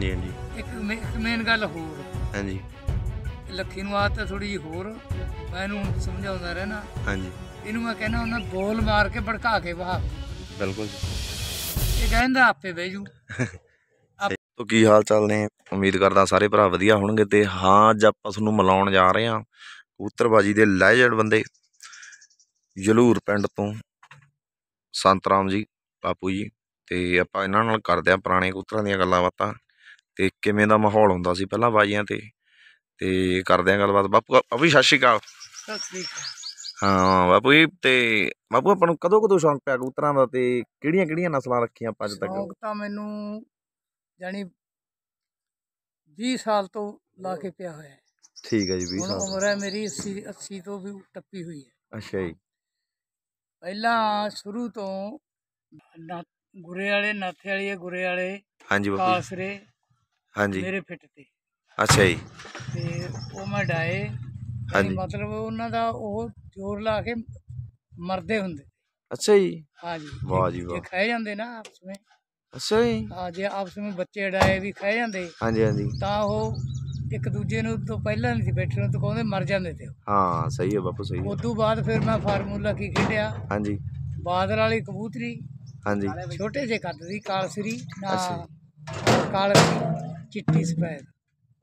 ਜੀ ਜੀ ਇੱਕ ਮੇਨ ਗੱਲ ਹੋਰ ਹਾਂਜੀ ਲੱਖੀ ਨੂੰ ਆਦਤ ਥੋੜੀ ਜਿਹੀ ਹੋਰ ਮੈਂ ਇਹਨੂੰ ਸਮਝਾਉਂਦਾ ਰਹਿਣਾ ਹਾਂਜੀ ਇਹਨੂੰ ਮੈਂ ਕਹਿੰਦਾ ਉਹਨਾਂ ਬੋਲ ਮਾਰ ਕੇ ਭੜਕਾ ਕੇ ਵਾਹ ਬਿਲਕੁਲ ਇਹ ਕਹਿੰਦਾ ਆਪੇ ਜੂ ਤੋ ਕੀ ਹਾਲ ਚਾਲ ਨੇ ਉਮੀਦ ਕਰਦਾ ਸਾਰੇ ਭਰਾ ਵਧੀਆ ਹੋਣਗੇ ਤੇ ਹਾਂ ਅੱਜ ਆਪਾਂ ਤੁਹਾਨੂੰ ਮਿਲਾਉਣ ਜਾ ਰਹੇ ਹਾਂ ਕਬੂਤਰਬਾਜੀ ਦੇ ਲੈਜੈਂਡ ਬੰਦੇ ਜਲੂਰ ਪਿੰਡ ਤੋਂ ਸੰਤਰਾਮ ਜੀ ਬਾਪੂ ਜੀ ਤੇ ਆਪਾਂ ਇਹਨਾਂ ਨਾਲ ਕਰਦੇ ਆ ਪੁਰਾਣੇ ਕਬੂਤਰਾਂ ਦੀਆਂ ਗੱਲਾਂ ਬਾਤਾਂ ਤੇ ਕਿਵੇਂ ਦਾ ਮਾਹੌਲ ਹੁੰਦਾ ਸੀ ਪਹਿਲਾਂ ਬਾਜੀਆਂ ਤੇ ਤੇ ਕਰਦੇ ਆ ਗੱਲਬਾਤ ਬਾਪੂ ਆ ਵੀ ਸਤਿ ਸ਼੍ਰੀ ਅਕਾਲ ਹਾਂ ਬਾਪੂ ਜੀ ਤੇ ਬਾਪੂ ਆਪਾਂ ਨੂੰ ਕਦੋਂ ਕਦੋਂ ਸ਼ੌਂਕ ਪਿਆ ਕਬੂਤਰਾਂ ਦਾ ਤੇ ਕਿਹੜੀਆਂ ਕਿਹੜੀਆਂ ਨਸਲਾਂ ਰੱਖੀਆਂ ਆਪਾਂ ਅੱਜ ਤੱਕ ਸ਼ੌਂਕ ਤਾਂ ਮੈਨੂੰ ਜਾਨੀ 20 ਸਾਲ ਤੋਂ ਲਾ ਕੇ ਪਿਆ ਹੋਇਆ ਠੀਕ ਹੈ ਜੀ 20 ਸਾਲ ਉਮਰ ਹੈ ਮੇਰੀ 80 80 ਤੋਂ ਵੀ ਟੱਪੀ ਹੋਈ ਹੈ ਅੱਛਾ ਜੀ ਪਹਿਲਾਂ ਸ਼ੁਰੂ ਤੋਂ ਗੁਰੇ ਵਾਲੇ ਨਾਥੇ ਵਾਲੇ ਗੁਰੇ ਵਾਲੇ ਹਾਂਜੀ ਬਾਪੂ ਆਸਰੇ ਹਾਂਜੀ ਮੇਰੇ ਫਿੱਟ ਤੇ ਅੱਛਾ ਜੀ ਤੇ ਉਹ ਮੈਂ ਡਾਏ ਹਾਂਜੀ। ਮਤਲਬ ਉਹਨਾਂ ਦਾ ਉਹ ਜ਼ੋਰ ਲਾ ਕੇ ਮਰਦੇ ਹੁੰਦੇ ਅੱਛਾ ਜੀ ਹਾਂਜੀ ਵਾਹ ਜੀ ਵਾਹ ਖਾਏ ਜਾਂਦੇ ਨਾ ਆਪਸ ਵਿੱਚ ਅੱਛਾ ਜੀ ਹਾਂ ਜੇ ਆਪਸ ਵਿੱਚ ਬੱਚੇ ਡਾਏ ਵੀ ਖਾਏ ਜਾਂਦੇ ਹਾਂਜੀ ਹਾਂਜੀ ਤਾਂ ਉਹ ਇੱਕ ਦੂਜੇ ਨੂੰ ਤੋਂ ਪਹਿਲਾਂ ਨਹੀਂ ਸੀ ਬੈਠਣ ਤੋਂ ਕਹਿੰਦੇ ਮਰ ਜਾਂਦੇ ਤੇ ਹਾਂ ਸਹੀ ਹੈ ਬਾਪੂ ਸਹੀ ਹੈ ਉਸ ਤੋਂ ਬਾਅਦ ਫਿਰ ਮੈਂ ਫਾਰਮੂਲਾ ਕੀ ਖੇਡਿਆ ਹਾਂਜੀ ਬਾਦਲ ਵਾਲੀ ਕਬੂਤਰੀ ਹਾਂਜੀ ਛੋਟੇ ਜਿਹੇ ਕੱਦ ਦੀ ਕਾਲਸਰੀ ਨਾ ਕਾਲਸਰੀ ਚਿੱਟੀ ਸਫੈਦ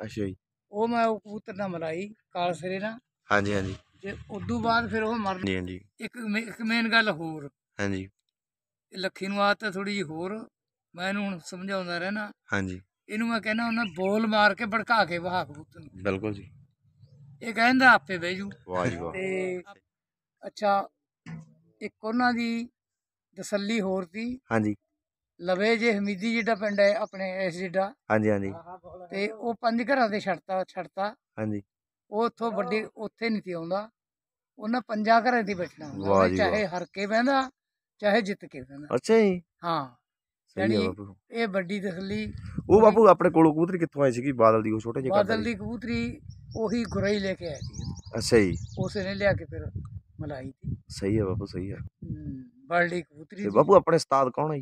ਅੱਛਾ ਜੀ ਉਹ ਮੈਂ ਉਹ ਕਬੂਤਰ ਨਾਲ ਮਲਾਈ ਕਾਲ ਸਿਰੇ ਨਾਲ ਹਾਂਜੀ ਹਾਂਜੀ ਤੇ ਉਦੋਂ ਬਾਅਦ ਫਿਰ ਉਹ ਮਰ ਜੀ ਹਾਂਜੀ ਇੱਕ ਇੱਕ ਮੇਨ ਗੱਲ ਹੋਰ ਹਾਂਜੀ ਇਹ ਲੱਖੀ ਨੂੰ ਆਦਤ ਥੋੜੀ ਜਿਹੀ ਹੋਰ ਮੈਂ ਇਹਨੂੰ ਹੁਣ ਸਮਝਾਉਂਦਾ ਰਹਿਣਾ ਹਾਂਜੀ ਇਹਨੂੰ ਮੈਂ ਕਹਿੰਦਾ ਉਹਨਾਂ ਬੋਲ ਮਾਰ ਕੇ ਭੜਕਾ ਕੇ ਵਹਾ ਕਬੂਤਰ ਨੂੰ ਬਿਲਕੁਲ ਜੀ ਇਹ ਕਹਿੰਦਾ ਆਪੇ ਬਹਿ ਜੂ ਵਾਹ ਜੀ ਵਾਹ ਤੇ ਅੱਛਾ ਇੱਕ ਉਹਨਾਂ ਦੀ ਤਸੱਲੀ ਹੋਰ ਸੀ ਹਾਂਜੀ ਲਵੇ ਜੇ ਹਮੀਦੀ ਜਿਹੜਾ ਪਿੰਡ ਹੈ ਆਪਣੇ ਇਸ ਜਿਹੜਾ ਹਾਂਜੀ ਹਾਂਜੀ ਤੇ ਉਹ ਪੰਜ ਘਰਾਂ ਦੇ ਛੱਡਤਾ ਛੱਡਤਾ ਹਾਂਜੀ ਉਹ ਉੱਥੋਂ ਵੱਡੇ ਉੱਥੇ ਨਹੀਂ ਤੇ ਆਉਂਦਾ ਉਹਨਾਂ ਪੰਜਾਂ ਘਰਾਂ ਦੀ ਬੈਠਣਾ ਚਾਹੇ ਹਰ ਕੇ ਚਾਹੇ ਜਿੱਤ ਕੇ ਬਹਿੰਦਾ ਅੱਛਾ ਜੀ ਹਾਂ ਸਹੀ ਇਹ ਵੱਡੀ ਦਖਲੀ ਉਹ ਬਾਪੂ ਆਪਣੇ ਕੋਲੋਂ ਕਬੂਤਰੀ ਕਿੱਥੋਂ ਆਈ ਸੀਗੀ ਬਾਦਲ ਦੀ ਉਹ ਛੋਟੇ ਜਿਹੇ ਬਾਦਲ ਦੀ ਕਬੂਤਰੀ ਉਹੀ ਗੁਰਈ ਲੈ ਕੇ ਆਈ ਸੀ ਅੱਛਾ ਜੀ ਉਸੇ ਨੇ ਲਿਆ ਕੇ ਫਿਰ ਮਲਾਈ ਸੀ ਸਹੀ ਹੈ ਬਾਪੂ ਸਹੀ ਹੈ ਬੜੀ ਕਬੂਤਰੀ ਬਾਪੂ ਆਪਣੇ ਉਸਤਾਦ ਕੌਣ ਹੈ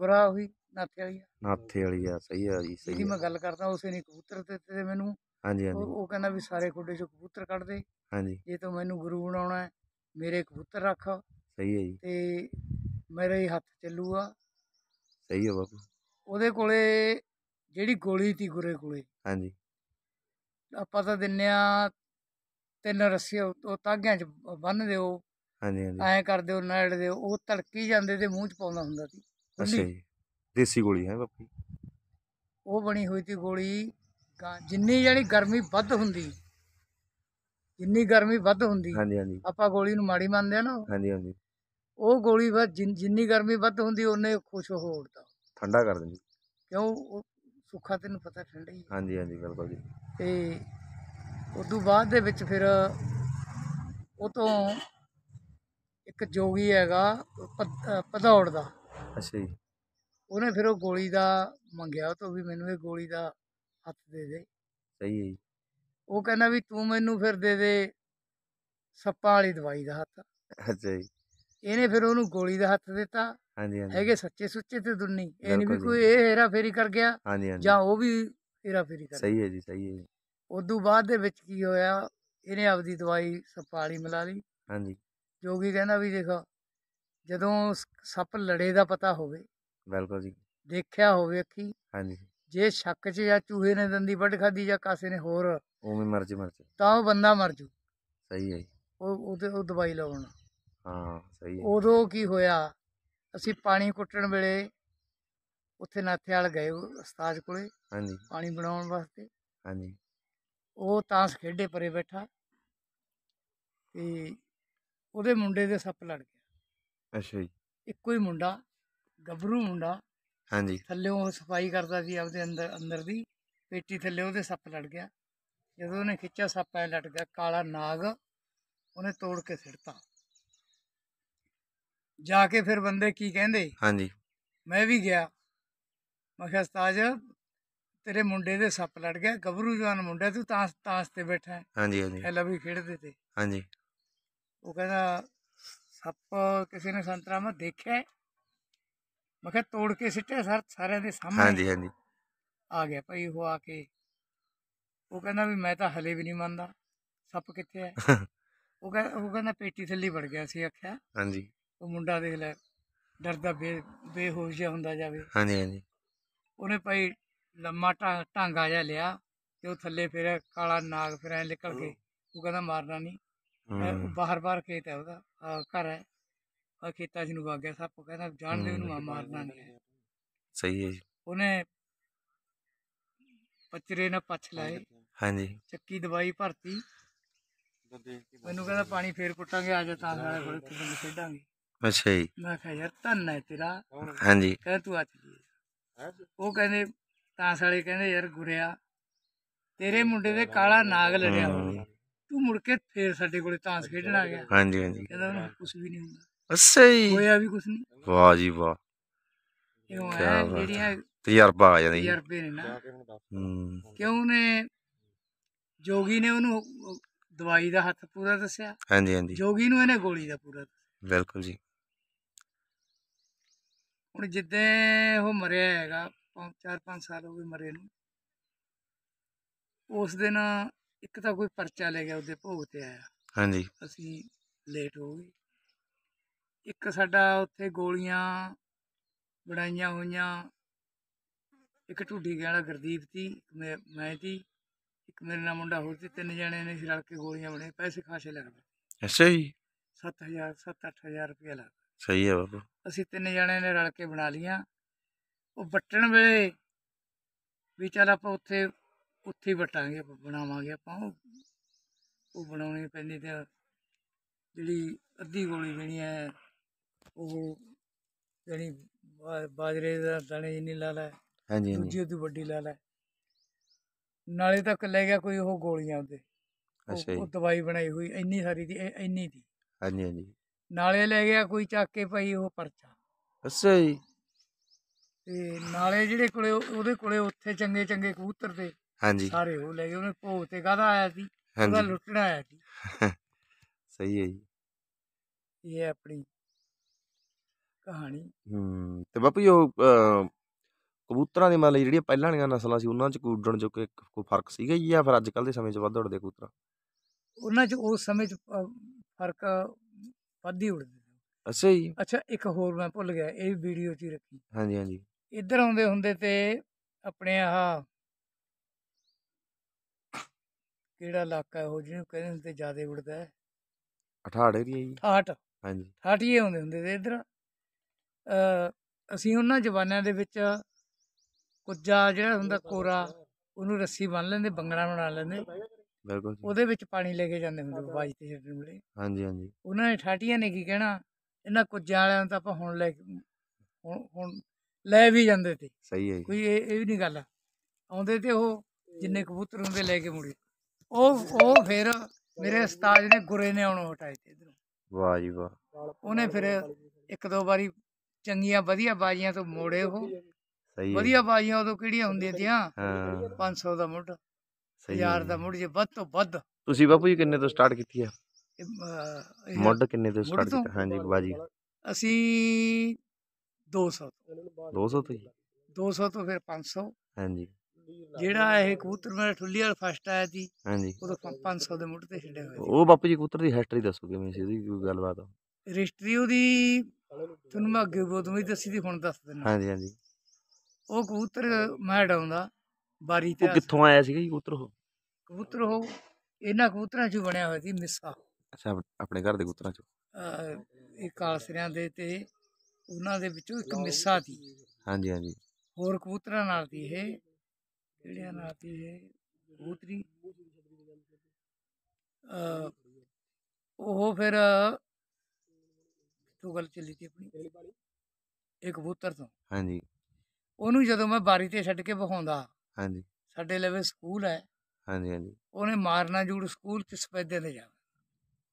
ਗੁਰਾ ਹੋਈ ਨਾਥੇ ਵਾਲੀ ਆ ਨਾਥੇ ਵਾਲੀ ਆ ਸਹੀ ਆ ਜੀ ਸਹੀ ਮੈਂ ਗੱਲ ਕਰਦਾ ਉਸੇ ਨੇ ਕਬੂਤਰ ਦਿੱਤੇ ਮੈਨੂੰ ਹਾਂਜੀ ਹਾਂਜੀ ਉਹ ਕਹਿੰਦਾ ਵੀ ਸਾਰੇ ਖੁੱਡੇ ਚੋਂ ਕਬੂਤਰ ਕੱਢ ਦੇ ਹਾਂਜੀ ਜੇ ਤੂੰ ਮੈਨੂੰ ਗੁਰੂ ਬਣਾਉਣਾ ਹੈ ਮੇਰੇ ਕਬੂਤਰ ਰੱਖ ਸਹੀ ਹੈ ਜੀ ਤੇ ਮੇਰੇ ਹੀ ਹੱਥ ਚੱਲੂਗਾ ਸਹੀ ਹੈ ਬਾਪੂ ਉਹਦੇ ਕੋਲੇ ਜਿਹੜੀ ਗੋਲੀ ਸੀ ਗੁਰੇ ਕੋਲੇ ਹਾਂਜੀ ਆਪਾਂ ਤਾਂ ਦਿੰਨੇ ਆ ਤਿੰਨ ਰੱਸੀ ਉਹ ਤਾਗਿਆਂ 'ਚ ਬੰਨ ਦਿਓ ਹਾਂਜੀ ਹਾਂਜੀ ਐਂ ਕਰਦੇ ਹੋ ਨੈੜ ਦੇ ਉਹ ਤੜਕੀ ਜਾਂਦੇ ਤੇ ਮੂੰਹ 'ਚ ਪਾਉਂਦਾ ਹੁੰਦਾ ਸੀ ਅੱਛਾ ਜੀ ਦੇਸੀ ਗੋਲੀ ਹੈ ਬਾਪੂ ਉਹ ਬਣੀ ਹੋਈ ਤੀ ਗੋਲੀ ਜਿੰਨੀ ਜਾਨੀ ਗਰਮੀ ਵੱਧ ਹੁੰਦੀ ਜਿੰਨੀ ਗਰਮੀ ਵੱਧ ਹੁੰਦੀ ਹਾਂਜੀ ਹਾਂਜੀ ਆਪਾਂ ਗੋਲੀ ਨੂੰ ਮਾੜੀ ਮੰਨਦੇ ਆ ਨਾ ਹਾਂਜੀ ਹਾਂਜੀ ਉਹ ਗੋਲੀ ਵੱਧ ਜਿੰਨੀ ਗਰਮੀ ਵੱਧ ਹੁੰਦੀ ਉਹਨੇ ਖੁਸ਼ ਹੋੜਦਾ ਠੰਡਾ ਕਰ ਦਿੰਦੀ ਕਿਉਂ ਉਹ ਸੁੱਖਾ ਤੈਨੂੰ ਪਤਾ ਠੰਡਾ ਹੀ ਹਾਂਜੀ ਹਾਂਜੀ ਬਿਲਕੁਲ ਜੀ ਤੇ ਉਦੋਂ ਬਾਅਦ ਦੇ ਵਿੱਚ ਫਿਰ ਉਹ ਤੋਂ ਇੱਕ ਜੋਗੀ ਹੈਗਾ ਪਧੌੜ ਦਾ ਅੱਛਾ ਜੀ ਉਹਨੇ ਫਿਰ ਉਹ ਗੋਲੀ ਦਾ ਮੰਗਿਆ ਤੋਂ ਵੀ ਮੈਨੂੰ ਇਹ ਗੋਲੀ ਦਾ ਹੱਥ ਦੇ ਦੇ ਸਹੀ ਹੈ ਜੀ ਉਹ ਕਹਿੰਦਾ ਵੀ ਤੂੰ ਮੈਨੂੰ ਫਿਰ ਦੇ ਦੇ ਸੱਪਾਂ ਵਾਲੀ ਦਵਾਈ ਦਾ ਹੱਥ ਅੱਛਾ ਜੀ ਇਹਨੇ ਫਿਰ ਉਹਨੂੰ ਗੋਲੀ ਦਾ ਹੱਥ ਦਿੱਤਾ ਹਾਂਜੀ ਹਾਂਜੀ ਹੈਗੇ ਸੱਚੇ ਸੁੱਚੇ ਤੇ ਦੁੰਨੀ ਇਹ ਨਹੀਂ ਵੀ ਕੋਈ ਇਹ ਹੇਰਾ ਫੇਰੀ ਕਰ ਗਿਆ ਹਾਂਜੀ ਹਾਂਜੀ ਜਾਂ ਉਹ ਵੀ ਹੇਰਾ ਫੇਰੀ ਕਰ ਸਹੀ ਹੈ ਜੀ ਸਹੀ ਹੈ ਜੀ ਉਦੋਂ ਬਾਅਦ ਦੇ ਵਿੱਚ ਕੀ ਹੋਇਆ ਇਹਨੇ ਆਪਦੀ ਦਵਾਈ ਸੱਪਾਂ ਵਾਲੀ ਮਿਲਾ ਲਈ ਹਾਂਜੀ ਜੋਗੀ ਕਹਿੰਦਾ ਵੀ ਦੇਖੋ ਜਦੋਂ ਸੱਪ ਲੜੇ ਦਾ ਪਤਾ ਹੋਵੇ ਬਿਲਕੁਲ ਜੀ ਦੇਖਿਆ ਹੋਵੇ ਅੱਖੀ ਹਾਂਜੀ ਜੇ ਸ਼ੱਕ 'ਚ ਜਾਂ ਚੂਹੇ ਨੇ ਦੰਦੀ ਵੱਢ ਖਾਦੀ ਜਾਂ ਕਾਸੇ ਨੇ ਹੋਰ ਉਵੇਂ ਮਰ ਜੇ ਤਾਂ ਉਹ ਬੰਦਾ ਮਰ ਜੂ ਸਹੀ ਹੈ ਉਹ ਉਹਦੇ ਉਹ ਦਵਾਈ ਲਾਉਣ ਹਾਂ ਸਹੀ ਹੈ ਉਦੋਂ ਕੀ ਹੋਇਆ ਅਸੀਂ ਪਾਣੀ ਕੁੱਟਣ ਵੇਲੇ ਉੱਥੇ ਨਾਥੇ ਵਾਲ ਗਏ ਉਸਤਾਦ ਕੋਲੇ ਹਾਂਜੀ ਪਾਣੀ ਬਣਾਉਣ ਵਾਸਤੇ ਹਾਂਜੀ ਉਹ ਤਾਂ ਖੇਡੇ ਪਰੇ ਬੈਠਾ ਤੇ ਉਹਦੇ ਮੁੰਡੇ ਦੇ ਸੱਪ ਲੜ ਗਿਆ ਅੱਛਾ ਜੀ ਇੱਕੋ ਹੀ ਮੁੰਡਾ ਗੱਭਰੂ ਮੁੰਡਾ ਹਾਂਜੀ ਥੱਲੇੋਂ ਸਫਾਈ ਕਰਦਾ ਸੀ ਆਪਦੇ ਅੰਦਰ ਅੰਦਰ ਦੀ ਪੇਟੀ ਥੱਲੇ ਉਹਦੇ ਸੱਪ ਲੜ ਗਿਆ ਜਦੋਂ ਉਹਨੇ ਖਿੱਚਿਆ ਸੱਪ ਐ ਲੜ ਗਿਆ ਕਾਲਾ ਨਾਗ ਉਹਨੇ ਤੋੜ ਕੇ ਸਿੱਟਤਾ ਜਾ ਕੇ ਫਿਰ ਬੰਦੇ ਕੀ ਕਹਿੰਦੇ ਹਾਂਜੀ ਮੈਂ ਵੀ ਗਿਆ ਮੈਂ ਕਿਹਾ ਸਤਾਜ ਤੇਰੇ ਮੁੰਡੇ ਦੇ ਸੱਪ ਲੜ ਗਿਆ ਗੱਭਰੂ ਜਵਾਨ ਮੁੰਡਾ ਤੂੰ ਤਾਂ ਤਾਂਸ ਤੇ ਬੈਠਾ ਹਾਂਜੀ ਹਾਂਜੀ ਐ ਲਵੀ ਖੇਡਦੇ ਤੇ ਹਾਂਜੀ ਉਹ ਕਹਿੰਦਾ ਸੱਪ ਕਿਸੇ ਨੇ ਸੰਤਰਾ ਮੈਂ ਦੇਖਿਆ ਮੈਂ ਕਿਹਾ ਤੋੜ ਕੇ ਸਿੱਟੇ ਸਰ ਸਾਰਿਆਂ ਦੇ ਸਾਹਮਣੇ ਹਾਂਜੀ ਹਾਂਜੀ ਆ ਗਿਆ ਭਾਈ ਉਹ ਆ ਕੇ ਉਹ ਕਹਿੰਦਾ ਵੀ ਮੈਂ ਤਾਂ ਹਲੇ ਵੀ ਨਹੀਂ ਮੰਨਦਾ ਸੱਪ ਕਿੱਥੇ ਹੈ ਉਹ ਕਹਿੰਦਾ ਉਹ ਕਹਿੰਦਾ ਪੇਟੀ ਥੱਲੇ ਵੜ ਗਿਆ ਸੀ ਆਖਿਆ ਹਾਂਜੀ ਉਹ ਮੁੰਡਾ ਦੇਖ ਲੈ ਡਰਦਾ ਬੇ ਬੇਹੋਸ਼ ਜਿਹਾ ਹੁੰਦਾ ਜਾਵੇ ਹਾਂਜੀ ਹਾਂਜੀ ਉਹਨੇ ਭਾਈ ਲੰਮਾ ਟਾਂਗਾ ਜਿਹਾ ਲਿਆ ਤੇ ਉਹ ਥੱਲੇ ਫਿਰ ਕਾਲਾ ਨਾਗ ਫਿਰ ਐ ਨਿਕਲ ਕੇ ਉਹ ਕਹਿੰਦਾ ਮਾਰਨਾ ਨਹੀਂ ਬਾਹਰ ਬਾਹਰ ਖੇਤ ਹੈ ਉਹਦਾ ਘਰ ਹੈ ਆ ਖੇਤਾਂ ਜੀ ਨੂੰ ਵਾਗਿਆ ਗਿਆ ਸੱਪ ਕਹਿੰਦਾ ਜਾਣ ਦੇ ਉਹਨੂੰ ਮਾਰਨਾ ਨਹੀਂ ਹੈ ਸਹੀ ਹੈ ਜੀ ਉਹਨੇ ਪਚਰੇ ਨਾਲ ਪੱਛ ਲਾਏ ਹਾਂਜੀ ਚੱਕੀ ਦਵਾਈ ਭਰਤੀ ਮੈਨੂੰ ਕਹਿੰਦਾ ਪਾਣੀ ਫੇਰ ਕੁੱਟਾਂਗੇ ਆ ਜਾ ਤਾਂ ਨਾਲ ਕੋਲ ਖੇਡਾਂਗੇ ਖੇਡਾਂਗੇ ਅੱਛਾ ਜੀ ਮੈਂ ਕਿਹਾ ਯਾਰ ਧੰਨ ਹੈ ਤੇਰਾ ਹਾਂਜੀ ਕਹਿੰਦਾ ਤੂੰ ਆ ਚੱਲੀਏ ਉਹ ਕਹਿੰਦੇ ਤਾਂਸ ਵਾਲੇ ਕਹਿੰਦੇ ਯਾਰ ਗੁਰਿਆ ਤੇਰੇ ਮੁੰਡੇ ਦੇ ਕਾਲਾ ਨਾਗ ਲੜਿਆ ਹੋਵੇ ਤੂੰ ਮੁੜ ਕੇ ਫੇਰ ਸਾਡੇ ਕੋਲੇ ਤਾਂਸ ਖੇਡਣ ਆ ਗਿਆ ਹਾਂਜੀ ਹਾਂਜੀ ਕਹਿੰਦਾ ਉਹਨੂੰ ਕੁਝ ਵੀ ਨਹੀਂ ਹੁੰਦਾ ਅੱਛਾ ਜੀ ਹੋਇਆ ਵੀ ਕੁਝ ਨਹੀਂ ਵਾਹ ਜੀ ਵਾਹ ਕਿਉਂ ਹੈ ਜਿਹੜੀਆਂ ਤਜਰਬਾ ਆ ਜਾਂਦਾ ਜੀ ਤਜਰਬੇ ਨੇ ਨਾ ਹੂੰ ਕਿਉਂ ਨੇ ਜੋਗੀ ਨੇ ਉਹਨੂੰ ਦਵਾਈ ਦਾ ਹੱਥ ਪੂਰਾ ਦੱਸਿਆ ਹਾਂਜੀ ਹਾਂਜੀ ਜੋਗੀ ਨੂੰ ਇਹਨੇ ਗੋਲੀ ਦਾ ਪੂਰਾ ਬਿਲਕੁਲ ਜੀ ਹੁਣ ਜਿੱਦੇ ਉਹ ਮਰਿਆ ਹੈਗਾ 4-5 ਸਾਲ ਹੋ ਗਏ ਮਰੇ ਨੂੰ ਉਸ ਦਿਨ ਇੱਕ ਤਾਂ ਕੋਈ ਪਰਚਾ ਲੈ ਗਿਆ ਉਹਦੇ ਭੋਗ ਤੇ ਆਇਆ ਹਾਂਜੀ ਅਸੀਂ ਲੇਟ ਹੋ ਗਏ ਇੱਕ ਸਾਡਾ ਉੱਥੇ ਗੋਲੀਆਂ ਬਣਾਈਆਂ ਹੋਈਆਂ ਇੱਕ ਢੁੱਡੀ ਗਿਆਲਾ ਗੁਰਦੀਪ ਸੀ ਮੈਂ ਮੈਂ ਸੀ ਇੱਕ ਮੇਰੇ ਨਾਲ ਮੁੰਡਾ ਹੋਰ ਸੀ ਤਿੰਨ ਜਣੇ ਨੇ ਰਲ ਕੇ ਗੋਲੀਆਂ ਬਣੇ ਪੈਸੇ ਖਾਸੇ ਲੱਗਦੇ ਅੱਛਾ ਜੀ 7000 7-8000 ਰੁਪਏ ਲੱਗ ਸਹੀ ਹੈ ਬਾਬਾ ਅਸੀਂ ਤਿੰਨ ਜਣੇ ਨੇ ਰਲ ਕੇ ਬਣਾ ਲੀਆਂ ਉਹ ਵੱਟਣ ਵੇਲੇ ਵੀ ਚਲ ਆਪਾਂ ਉੱਥੇ ਉੱਥੇ ਵਟਾਂਗੇ ਬਣਾਵਾਂਗੇ ਆਪਾਂ ਉਹ ਉਹ ਬਣਾਉਣੀ ਪੈਂਦੀ ਤੇ ਜਿਹੜੀ ਅੱਧੀ ਗੋਲੀ ਜਿਹੜੀ ਹੈ ਉਹ ਜਿਹੜੀ ਬਾਜਰੇ ਦਾ ਦਾਣੇ ਜਿੰਨੀ ਲਾ ਲੈ ਹਾਂਜੀ ਹਾਂਜੀ ਦੂਜੀ ਉਹਦੀ ਵੱਡੀ ਲਾ ਲੈ ਨਾਲੇ ਤੱਕ ਲੈ ਗਿਆ ਕੋਈ ਉਹ ਗੋਲੀਆਂ ਉਹਦੇ ਅੱਛਾ ਉਹ ਦਵਾਈ ਬਣਾਈ ਹੋਈ ਇੰਨੀ ਸਾਰੀ ਦੀ ਇੰਨੀ ਦੀ ਹਾਂਜੀ ਹਾਂਜੀ ਨਾਲੇ ਲੈ ਗਿਆ ਕੋਈ ਚੱਕ ਕੇ ਪਾਈ ਉਹ ਪਰਚਾ ਅੱਛਾ ਜੀ ਤੇ ਨਾਲੇ ਜਿਹੜੇ ਕੋਲੇ ਉਹਦੇ ਕੋਲੇ ਉੱਥੇ ਚੰਗੇ ਚੰਗੇ ਕਬੂਤਰ ਤੇ ਹਾਂਜੀ ਸਾਰੇ ਉਹ ਲੈ ਗਏ ਉਹਨੇ ਭੋਗ ਤੇ ਕਾਦਾ ਆਇਆ ਸੀ ਉਹਦਾ ਲੁੱਟਣਾ ਆਇਆ ਸੀ ਸਹੀ ਹੈ ਜੀ ਇਹ ਆਪਣੀ ਕਹਾਣੀ ਹੂੰ ਤੇ ਬਾਪੂ ਉਹ ਕਬੂਤਰਾਂ ਦੇ ਮਤਲਬ ਜਿਹੜੀਆਂ ਪਹਿਲਾਂ ਵਾਲੀਆਂ ਨਸਲਾਂ ਸੀ ਉਹਨਾਂ 'ਚ ਕੋਈ ਉੱਡਣ 'ਚ ਕੋਈ ਫਰਕ ਸੀਗਾ ਜੀ ਜਾਂ ਫਿਰ ਅੱਜ ਕੱਲ ਦੇ ਸਮੇਂ 'ਚ ਵੱਧ ਉੱਡਦੇ ਕਬੂਤਰ ਉਹਨਾਂ 'ਚ ਉਸ ਸਮੇਂ 'ਚ ਵੱਧ ਹੀ ਵੱਧੀ ਸੀ ਅੱਛਾ ਜੀ ਅੱਛਾ ਇੱਕ ਹੋਰ ਮੈਂ ਭੁੱਲ ਗਿਆ ਇਹ ਵੀਡੀਓ 'ਚ ਹੀ ਰੱਖੀ ਹਾਂਜੀ ਹਾਂਜੀ ਇੱਧਰ ਆਉਂਦੇ ਹੁੰਦੇ ਤੇ ਆਪਣੇ ਆਹ ਕਿਹੜਾ ਇਲਾਕਾ ਹੈ ਉਹ ਜਿਹਨੂੰ ਕਹਿੰਦੇ ਹੁੰਦੇ ਜਿਆਦਾ ਉੜਦਾ ਹੈ 68 ਏਰੀਆ ਜੀ 68 ਹਾਂਜੀ ਠਾਠੀਏ ਹੁੰਦੇ ਹੁੰਦੇ ਤੇ ਇਧਰ ਅਸੀਂ ਉਹਨਾਂ ਜਵਾਨਾਂ ਦੇ ਵਿੱਚ ਕੁੱਜਾ ਜਿਹੜਾ ਹੁੰਦਾ ਕੋਰਾ ਉਹਨੂੰ ਰੱਸੀ ਬੰਨ ਲੈਂਦੇ ਬੰਗੜਾ ਬਣਾ ਲੈਂਦੇ ਬਿਲਕੁਲ ਉਹਦੇ ਵਿੱਚ ਪਾਣੀ ਲੈ ਕੇ ਜਾਂਦੇ ਹੁੰਦੇ ਬਾਜ ਤੇ ਛੱਡਣ ਵੇਲੇ ਹਾਂਜੀ ਹਾਂਜੀ ਉਹਨਾਂ ਨੇ ਠਾਟੀਆਂ ਨੇ ਕੀ ਕਹਿਣਾ ਇਹਨਾਂ ਕੁੱਜਾਂ ਵਾਲਿਆਂ ਨੂੰ ਤਾਂ ਆਪਾਂ ਹੁਣ ਲੈ ਕੇ- ਹੁਣ ਹੁਣ ਲੈ ਵੀ ਜਾਂਦੇ ਤੇ ਸਹੀ ਹੈ ਕੋਈ ਇਹ ਇਹ ਵੀ ਨਹੀਂ ਗੱਲ ਆਉਂਦੇ ਤੇ ਉਹ ਜਿੰਨੇ ਕਬੂਤਰ ਹੁੰਦੇ ਲੈ ਕੇ ਮੁੜੇ ਉਹ ਉਹ ਫਿਰ ਮੇਰੇ ਉਸਤਾਦ ਨੇ ਗੁਰੇ ਨੇ ਉਹਨੂੰ ਹਟਾਏ ਤੇ ਇਧਰੋਂ ਵਾਹ ਜੀ ਵਾਹ ਉਹਨੇ ਫਿਰ ਇੱਕ ਦੋ ਵਾਰੀ ਚੰਗੀਆਂ ਵਧੀਆ ਬਾਜੀਆਂ ਤੋਂ ਮੋੜੇ ਉਹ ਸਹੀ ਵਧੀਆ ਬਾਜੀਆਂ ਉਦੋਂ ਕਿਹੜੀਆਂ ਹੁੰਦੀਆਂ ਤੀਆਂ ਹਾਂ 500 ਦਾ ਮੁੱਢ ਯਾਰ ਦਾ ਮੁੱਢ ਜੇ ਵੱਧ ਤੋਂ ਵੱਧ ਤੁਸੀਂ ਬਾਪੂ ਜੀ ਕਿੰਨੇ ਤੋਂ ਸਟਾਰਟ ਕੀਤੀ ਆ ਮੁੱਢ ਕਿੰਨੇ ਤੋਂ ਸਟਾਰਟ ਕੀਤਾ ਹਾਂਜੀ ਬਾਜੀ ਅਸੀਂ 200 200 ਤੋਂ 200 ਤੋਂ ਫਿਰ 500 ਹਾਂਜੀ ਜਿਹੜਾ ਇਹ ਕਬੂਤਰ ਮੇਰਾ ਠੁੱਲੀ ਵਾਲ ਫਸਟ ਆਇਆ ਸੀ ਹਾਂਜੀ ਉਦੋਂ 500 ਦੇ ਮੁੱਢ ਤੇ ਛੱਡੇ ਹੋਏ ਉਹ ਬਾਪੂ ਜੀ ਕਬੂਤਰ ਦੀ ਹਿਸਟਰੀ ਦੱਸੋ ਕਿਵੇਂ ਸੀ ਇਹਦੀ ਕੋਈ ਗੱਲਬਾਤ ਰਿਸ਼ਤਰੀ ਉਹਦੀ ਤੁਹਾਨੂੰ ਮੈਂ ਅੱਗੇ ਬਹੁਤ ਵੀ ਦੱਸੀ ਦੀ ਹੁਣ ਦੱਸ ਦਿੰਦਾ ਹਾਂਜੀ ਹਾਂਜੀ ਉਹ ਕਬੂਤਰ ਮੈਂ ਡਾਉਂਦਾ ਬਾਰੀ ਤੇ ਉਹ ਕਿੱਥੋਂ ਆਇਆ ਸੀਗਾ ਜੀ ਕਬੂਤਰ ਉਹ ਕਬੂਤਰ ਉਹ ਇਹਨਾਂ ਕਬੂਤਰਾਂ ਚੋਂ ਬਣਿਆ ਹੋਇਆ ਸੀ ਮਿੱਸਾ ਅੱਛਾ ਆਪਣੇ ਘਰ ਦੇ ਕਬੂਤਰਾਂ ਚੋਂ ਇਹ ਕਾਲਸਰਿਆਂ ਦੇ ਤੇ ਉਹਨਾਂ ਦੇ ਵਿੱਚੋਂ ਇੱਕ ਮਿੱਸਾ ਸੀ ਹਾਂਜੀ ਹਾਂਜੀ ਹੋਰ ਕਬੂਤਰਾਂ ਨਾਲ ਦੀ ਇਹ ਜਿਹੜੇ ਹਾਲਾਤ ਇਹ ਗੋਤਰੀ ਉਹ ਫਿਰ ਤੋਂ ਗੱਲ ਚੱਲੀ ਤੇ ਆਪਣੀ ਇੱਕ ਬੁੱਤਰ ਤੋਂ ਹਾਂਜੀ ਉਹਨੂੰ ਜਦੋਂ ਮੈਂ ਬਾਰੀ ਤੇ ਛੱਡ ਕੇ ਵਹਾਉਂਦਾ ਹਾਂਜੀ ਸਾਡੇ ਲਵੇ ਸਕੂਲ ਹੈ ਹਾਂਜੀ ਹਾਂਜੀ ਉਹਨੇ ਮਾਰਨਾ ਜੂੜ ਸਕੂਲ ਚ ਸਪੈਦੇ ਤੇ ਜਾ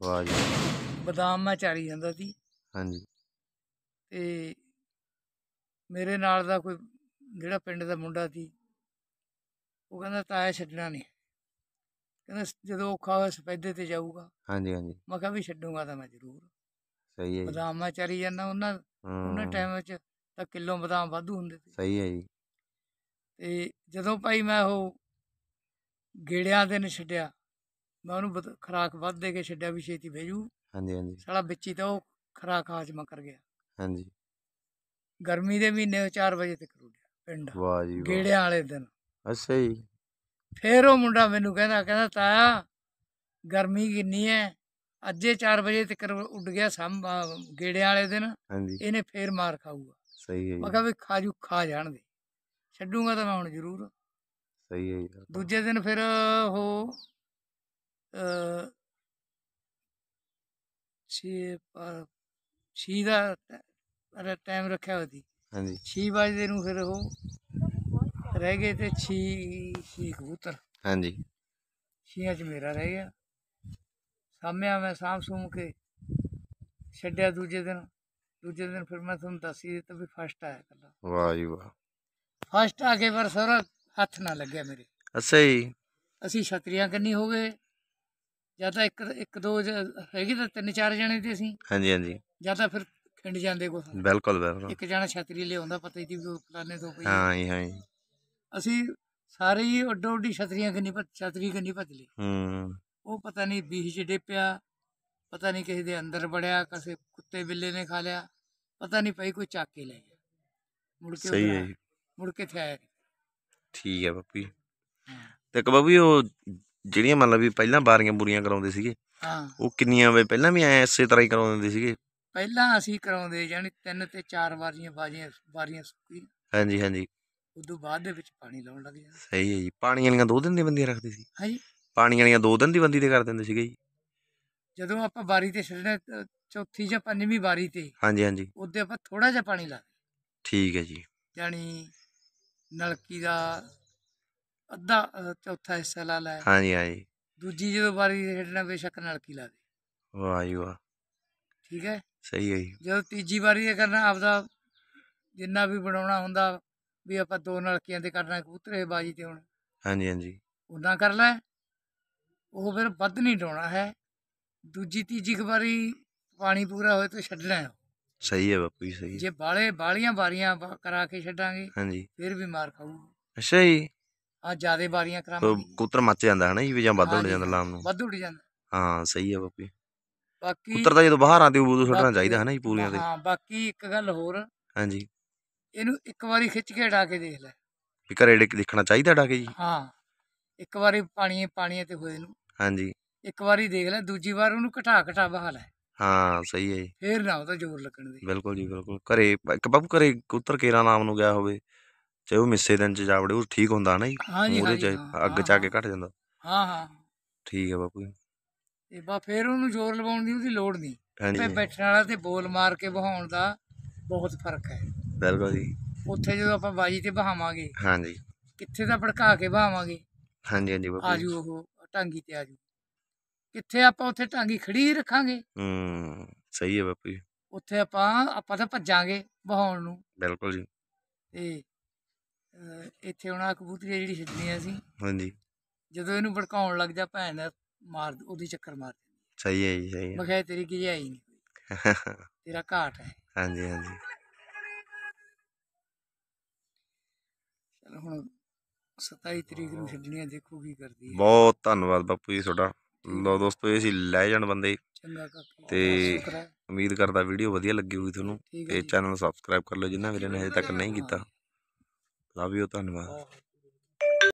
ਵਾਹ ਜੀ ਬਦਾਮ ਮੈਂ ਚਾਰੀ ਜਾਂਦਾ ਸੀ ਹਾਂਜੀ ਤੇ ਮੇਰੇ ਨਾਲ ਦਾ ਕੋਈ ਜਿਹੜਾ ਪਿੰਡ ਦਾ ਮੁੰਡਾ ਸੀ ਉਹ ਕਹਿੰਦਾ ਤਾਇਆ ਛੱਡਣਾ ਨਹੀਂ ਕਹਿੰਦਾ ਜਦੋਂ ਔਖਾ ਹੋਇਆ ਸਫੈਦੇ ਤੇ ਜਾਊਗਾ ਹਾਂਜੀ ਹਾਂਜੀ ਮੈਂ ਕਿਹਾ ਵੀ ਛੱਡੂਗਾ ਤਾਂ ਮੈਂ ਜ਼ਰੂਰ ਸਹੀ ਹੈ ਜੀ ਬਦਾਮ ਚਰੀ ਜਾਂਦਾ ਉਹਨਾਂ ਉਹਨਾਂ ਟਾਈਮ ਵਿੱਚ ਤਾਂ ਕਿਲੋ ਬਦਾਮ ਵਾਧੂ ਹੁੰਦੇ ਸੀ ਸਹੀ ਹੈ ਜੀ ਤੇ ਜਦੋਂ ਭਾਈ ਮੈਂ ਉਹ ਗੇੜਿਆਂ ਦੇ ਨੇ ਛੱਡਿਆ ਮੈਂ ਉਹਨੂੰ ਖਰਾਕ ਵੱਧ ਦੇ ਕੇ ਛੱਡਿਆ ਵੀ ਛੇਤੀ ਭੇਜੂ ਹਾਂਜੀ ਹਾਂਜੀ ਸਾਲਾ ਵਿੱਚੀ ਤਾਂ ਉਹ ਖਰਾਕ ਹਾਜ਼ਮਾ ਕਰ ਗਿਆ ਹਾਂਜੀ ਗਰਮੀ ਦੇ ਮਹੀਨੇ 4 ਵਜੇ ਤੱਕ ਰੁੜਿਆ ਪਿੰਡ ਵਾਹ ਜੀ ਗੇੜਿਆਂ ਵਾਲੇ ਦਿਨ ਅੱਛਾ ਜੀ ਫੇਰ ਉਹ ਮੁੰਡਾ ਮੈਨੂੰ ਕਹਿੰਦਾ ਕਹਿੰਦਾ ਤਾਇਆ ਗਰਮੀ ਕਿੰਨੀ ਹੈ ਅੱਜੇ 4 ਵਜੇ ਤੱਕ ਉੱਡ ਗਿਆ ਸਮ ਗੇੜੇ ਵਾਲੇ ਦਿਨ ਹਾਂਜੀ ਇਹਨੇ ਫੇਰ ਮਾਰ ਖਾਊਗਾ ਸਹੀ ਹੈ ਜੀ ਮੈਂ ਕਿਹਾ ਵੀ ਖਾਜੂ ਖਾ ਜਾਣ ਛੱਡੂਗਾ ਤਾਂ ਮੈਂ ਹੁਣ ਜ਼ਰੂਰ ਸਹੀ ਹੈ ਜੀ ਦੂਜੇ ਦਿਨ ਫਿਰ ਉਹ ਛੇ ਪਰ ਛੀ ਦਾ ਟਾਈਮ ਰੱਖਿਆ ਹੋਦੀ ਹਾਂਜੀ 6 ਵਜੇ ਨੂੰ ਫਿਰ ਉਹ ਰਹਿ ਗਏ ਤੇ 6 6 ਕਬੂਤਰ ਹਾਂਜੀ 6 ਚ ਮੇਰਾ ਰਹਿ ਗਿਆ ਸਾਮਿਆ ਮੈਂ ਸਾਂਭ ਕੇ ਛੱਡਿਆ ਦੂਜੇ ਦਿਨ ਦੂਜੇ ਦਿਨ ਫਿਰ ਮੈਂ ਤੁਹਾਨੂੰ ਦੱਸੀ ਦਿੱਤਾ ਵੀ ਫਸਟ ਆਇਆ ਕੱਲਾ ਵਾਹ ਜੀ ਵਾਹ ਫਸਟ ਆ ਕੇ ਪਰ ਸਰ ਹੱਥ ਨਾ ਲੱਗਿਆ ਮੇਰੇ ਅਸੇ ਹੀ ਅਸੀਂ ਛਤਰੀਆਂ ਕੰਨੀ ਹੋ ਗਏ ਜਾਂ ਤਾਂ ਇੱਕ ਇੱਕ ਦੋ ਹੈਗੀ ਤਾਂ ਤਿੰਨ ਚਾਰ ਜਣੇ ਤੇ ਅਸੀਂ ਹਾਂਜੀ ਹਾਂਜੀ ਜਾਂ ਤਾਂ ਫਿਰ ਖਿੰਡ ਜਾਂਦੇ ਕੋਲ ਬਿਲਕੁਲ ਬਿਲਕੁਲ ਇੱਕ ਜਣਾ ਛਤਰੀ ਲਿਆਉਂਦਾ ਪਤਾ ਹੀ ਦੀ ਪਲਾਨੇ ਤੋਂ ਪਈ ਹਾਂ ਹਾਂ ਅਸੀਂ ਸਾਰੇ ਹੀ ਓਡੋ ਓਡੀ ਛਤਰੀਆਂ ਕੰਨੀ ਪਤ ਛਤਰੀ ਕੰਨੀ ਲਈ ਹੂੰ ਉਹ ਪਤਾ ਨਹੀਂ ਬੀਹ ਚ ਡਿੱਪਿਆ ਪਤਾ ਨਹੀਂ ਕਿਸੇ ਦੇ ਅੰਦਰ ਵੜਿਆ ਕਿਸੇ ਕੁੱਤੇ ਬਿੱਲੇ ਨੇ ਖਾ ਲਿਆ ਪਤਾ ਨਹੀਂ ਭਾਈ ਕੋਈ ਚੱਕ ਕੇ ਲੈ ਗਿਆ ਮੁੜ ਕੇ ਸਹੀ ਹੈ ਮੁੜ ਕੇ ਥੈ ਠੀਕ ਹੈ ਬੱਪੀ ਤੇ ਇੱਕ ਉਹ ਜਿਹੜੀਆਂ ਮੰਨ ਲਾ ਵੀ ਪਹਿਲਾਂ ਬਾਰੀਆਂ ਬੁਰੀਆਂ ਕਰਾਉਂਦੇ ਸੀਗੇ ਹਾਂ ਉਹ ਕਿੰਨੀਆਂ ਵੇ ਪਹਿਲਾਂ ਵੀ ਐ ਇਸੇ ਤਰ੍ਹਾਂ ਹੀ ਕਰਾਉਂਦੇ ਸੀਗੇ ਪਹਿਲਾਂ ਅਸੀਂ ਕਰਾਉਂਦੇ ਜਾਨੀ ਤਿੰਨ ਤੇ ਚਾਰ ਵਾਰੀਆਂ ਬਾਜੀਆਂ ਵਾਰੀਆਂ ਸੁੱਕੀ ਹਾਂਜੀ ਹਾਂਜੀ ਉਦੋਂ ਬਾਅਦ ਦੇ ਵਿੱਚ ਪਾਣੀ ਲਾਉਣ ਲੱਗ ਜਾਂਦਾ ਸਹੀ ਹੈ ਜੀ ਪਾਣੀ ਵਾਲੀਆਂ ਦੋ ਦਿਨ ਦੀ ਬੰਦੀਆਂ ਰੱਖਦੇ ਸੀ ਹਾਂ ਜੀ ਪਾਣੀ ਵਾਲੀਆਂ ਦੋ ਦਿਨ ਦੀ ਬੰਦੀ ਤੇ ਕਰ ਦਿੰਦੇ ਸੀਗੇ ਜੀ ਜਦੋਂ ਆਪਾਂ ਬਾਰੀ ਤੇ ਛੱਡਣਾ ਚੌਥੀ ਜਾਂ ਪੰਜਵੀਂ ਬਾਰੀ ਤੇ ਹਾਂਜੀ ਹਾਂਜੀ ਉਦੋਂ ਆਪਾਂ ਥੋੜਾ ਜਿਹਾ ਪਾਣੀ ਲਾ ਠੀਕ ਹੈ ਜੀ ਯਾਨੀ ਨਲਕੀ ਦਾ ਅੱਧਾ ਚੌਥਾ ਹਿੱਸਾ ਲਾ ਲੈ ਹਾਂਜੀ ਹਾਂਜੀ ਦੂਜੀ ਜਦੋਂ ਬਾਰੀ ਤੇ ਛੱਡਣਾ ਬੇਸ਼ੱਕ ਨਲਕੀ ਲਾ ਦੇ ਵਾਹ ਜੀ ਵਾਹ ਠੀਕ ਹੈ ਸਹੀ ਹੈ ਜੀ ਜਦੋਂ ਤੀਜੀ ਵਾਰੀ ਇਹ ਕਰਨਾ ਆਪਦਾ ਜਿੰਨਾ ਵੀ ਬਣਾਉਣਾ ਹੁੰਦਾ ਵੀ ਆਪਾਂ ਦੋ ਨਲਕੀਆਂ ਦੇ ਕਰਨਾ ਕਬੂਤਰੇ ਬਾਜੀ ਤੇ ਹੁਣ ਹਾਂਜੀ ਹਾਂਜੀ ਉਦਾਂ ਕਰ ਲੈ ਉਹ ਫਿਰ ਵੱਧ ਨਹੀਂ ਡਾਉਣਾ ਹੈ ਦੂਜੀ ਤੀਜੀ ਵਾਰੀ ਪਾਣੀ ਪੂਰਾ ਹੋਏ ਤਾਂ ਛੱਡਣਾ ਹੈ ਸਹੀ ਹੈ ਬਾਪੂ ਜੀ ਸਹੀ ਜੇ ਬਾਲੇ ਬਾਲੀਆਂ ਵਾਰੀਆਂ ਕਰਾ ਕੇ ਛੱਡਾਂਗੇ ਹਾਂਜੀ ਫਿਰ ਬਿਮਾਰ ਖਾਊ ਅੱਛਾ ਜੀ ਆ ਜਿਆਦੇ ਵਾਰੀਆਂ ਕਰਾਵਾਂਗੇ ਕੁੱਤਰ ਮੱਚ ਜਾਂਦਾ ਹੈ ਨਾ ਜੀ ਵੀ ਜਾਂ ਵੱਧ ਉੱਡ ਜਾਂਦਾ ਲਾਮ ਨੂੰ ਵੱਧ ਉੱਡ ਜਾਂਦਾ ਹਾਂ ਸਹੀ ਹੈ ਬਾਪੂ ਬਾਕੀ ਕੁੱਤਰ ਤਾਂ ਜਦੋਂ ਬਾਹਰ ਆਉਂਦੇ ਉਦੋਂ ਛੱਡਣਾ ਚਾਹੀਦਾ ਹੈ ਨਾ ਜੀ ਪੂਰੀਆਂ ਤੇ ਹਾਂ ਬਾਕੀ ਇੱਕ ਗੱਲ ਹੋਰ ਹਾਂਜੀ ਇਹਨੂੰ ਇੱਕ ਵਾਰੀ ਖਿੱਚ ਕੇ ਢਾ ਕੇ ਦੇਖ ਲੈ ਵੀ ਘਰੇ ਡੇ ਦੇਖਣਾ ਚਾਹੀਦਾ ਢਾ ਕੇ ਜੀ ਹਾਂ ਇੱਕ ਵਾਰੀ ਪਾਣੀ ਪਾਣੀ ਤੇ ਹੋਏ ਨੂੰ ਹਾਂਜੀ ਇੱਕ ਵਾਰੀ ਦੇਖ ਲੈ ਦੂਜੀ ਵਾਰ ਉਹਨੂੰ ਘਟਾ ਘਟਾ ਬਹਾ ਲੈ ਹਾਂ ਸਹੀ ਹੈ ਜੀ ਫੇਰ ਨਾ ਉਹਦਾ ਜ਼ੋਰ ਲੱਗਣ ਦੇ ਬਿਲਕੁਲ ਜੀ ਬਿਲਕੁਲ ਘਰੇ ਇੱਕ ਬਾਬੂ ਘਰੇ ਉਤਰ ਕੇਰਾ ਨਾਮ ਨੂੰ ਗਿਆ ਹੋਵੇ ਚਾਹੇ ਉਹ ਮਿੱਸੇ ਦਿਨ ਚ ਜਾਵੜੇ ਉਹ ਠੀਕ ਹੁੰਦਾ ਨਾ ਜੀ ਹਾਂ ਜੀ, ਉਹਦੇ ਚ ਅੱਗ ਚਾ ਕੇ ਘਟ ਜਾਂਦਾ ਹਾਂ ਹਾਂ ਠੀਕ ਹੈ ਬਾਪੂ ਜੀ ਤੇ ਬਾ ਫੇਰ ਉਹਨੂੰ ਜ਼ੋਰ ਲਵਾਉਣ ਦੀ ਉਹਦੀ ਲੋੜ ਨਹੀਂ ਤੇ ਬੈਠਣ ਵਾਲਾ ਤੇ ਬੋਲ ਮਾਰ ਕੇ ਬਹਾਉਣ ਦਾ ਬਹੁਤ ਫਰਕ ਹੈ ਬਿਲਕੁਲ ਜੀ ਉੱਥੇ ਜਦੋਂ ਆਪਾਂ ਬਾਜੀ ਤੇ ਬਹਾਵਾਂਗੇ ਹਾਂਜੀ ਕਿੱਥੇ ਤਾਂ ਭੜਕਾ ਕੇ ਬਹਾਵਾਂਗੇ ਹਾਂਜੀ ਹਾਂਜੀ ਬਾਪੂ ਆ ਆਜੂ ਉਹ ਟਾਂਗੀ ਤੇ ਆਜੂ ਕਿੱਥੇ ਆਪਾਂ ਉੱਥੇ ਟਾਂਗੀ ਖੜੀ ਰੱਖਾਂਗੇ ਹੂੰ ਸਹੀ ਹੈ ਬਾਪੂ ਉੱਥੇ ਆਪਾਂ ਆਪਾਂ ਤਾਂ ਭੱਜਾਂਗੇ ਬਹਾਉਣ ਨੂੰ ਬਿਲਕੁਲ ਜੀ ਤੇ ਇੱਥੇ ਉਹਨਾਂ ਆਹ ਕਬੂਤਰੀ ਜਿਹੜੀ ਛੱਡਣੀ ਆ ਸੀ ਹਾਂਜੀ ਜਦੋਂ ਇਹਨੂੰ ਭੜਕਾਉਣ ਲੱਗ ਜਾ ਭੈਣ ਮਾਰ ਉਹਦੀ ਚੱਕਰ ਮਾਰ ਸਹੀ ਹੈ ਜੀ ਸਹੀ ਹੈ ਮੈਂ ਤੇਰੀ ਤੇਰੀ ਗਿਜਾਈ ਨਹੀਂ ਤੇਰਾ ਘਾਟ ਹੈ ਹਾਂਜੀ ਹਾਂਜੀ ਹੁਣ 27 ਤਰੀਕ ਨੂੰ ਛੱਡਣੀ ਆ ਦੇਖੋ ਕੀ ਕਰਦੀ ਹੈ ਬਹੁਤ ਧੰਨਵਾਦ ਬਾਪੂ ਜੀ ਤੁਹਾਡਾ ਲੋ ਦੋਸਤੋ ਇਹ ਸੀ ਲੈਜੈਂਡ ਬੰਦੇ ਤੇ ਉਮੀਦ ਕਰਦਾ ਵੀਡੀਓ ਵਧੀਆ ਲੱਗੀ ਹੋਵੇ ਤੁਹਾਨੂੰ ਤੇ ਚੈਨਲ ਸਬਸਕ੍ਰਾਈਬ ਕਰ ਲਓ ਜਿਨ੍ਹਾਂ ਵੀਰਾਂ ਨੇ ਹਜੇ ਤੱਕ ਨਹੀਂ ਕੀਤਾ ਲਵ ਯੂ ਧੰਨਵਾਦ